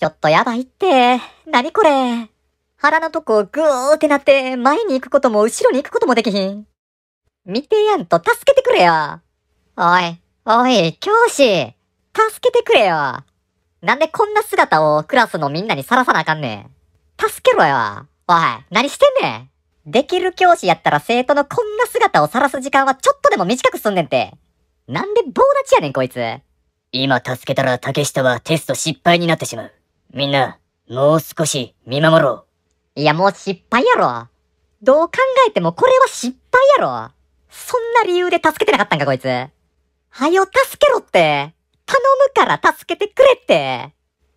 ちょっとやばいって。なにこれ。腹のとこぐーってなって前に行くことも後ろに行くこともできひん。見てやんと助けてくれよ。おい、おい、教師。助けてくれよ。なんでこんな姿をクラスのみんなにさらさなあかんねん。助けろよ。おい、何してんねん。できる教師やったら生徒のこんな姿をさらす時間はちょっとでも短くすんねんて。なんで棒立ちやねんこいつ。今助けたら竹下はテスト失敗になってしまう。みんな、もう少し見守ろう。いや、もう失敗やろ。どう考えてもこれは失敗やろ。そんな理由で助けてなかったんか、こいつ。はよ、助けろって。頼むから助けてくれって。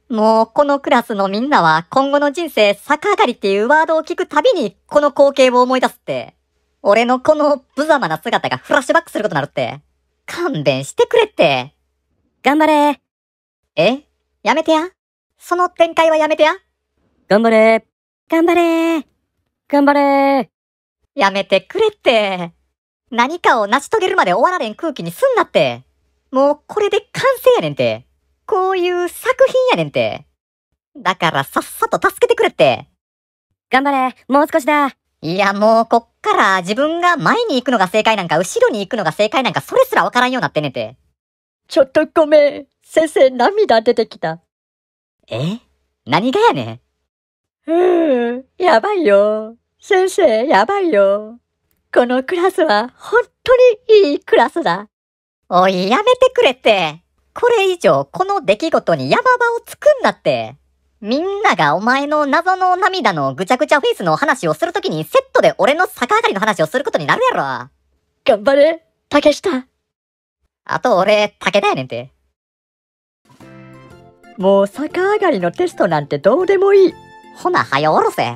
もう、このクラスのみんなは、今後の人生、逆上がりっていうワードを聞くたびに、この光景を思い出すって。俺のこの無様な姿がフラッシュバックすることになるって。勘弁してくれって。頑張れ。えやめてや。その展開はやめてや。頑張れ頑張れ頑張れやめてくれって。何かを成し遂げるまで終わられん空気にすんなって。もうこれで完成やねんて。こういう作品やねんて。だからさっさと助けてくれって。頑張れもう少しだいやもうこっから自分が前に行くのが正解なんか後ろに行くのが正解なんかそれすらわからんようになってねんて。ちょっとごめん。先生涙出てきた。え何がやねん。うー、やばいよ。先生、やばいよ。このクラスは本当にいいクラスだ。おい、やめてくれって。これ以上この出来事に山場を作んなって。みんながお前の謎の涙のぐちゃぐちゃフェイスの話をするときにセットで俺の逆上がりの話をすることになるやろ。頑張れ、竹下。あと俺、竹だよねんて。もう逆上がりのテストなんてどうでもいい。ほな、早おろせ。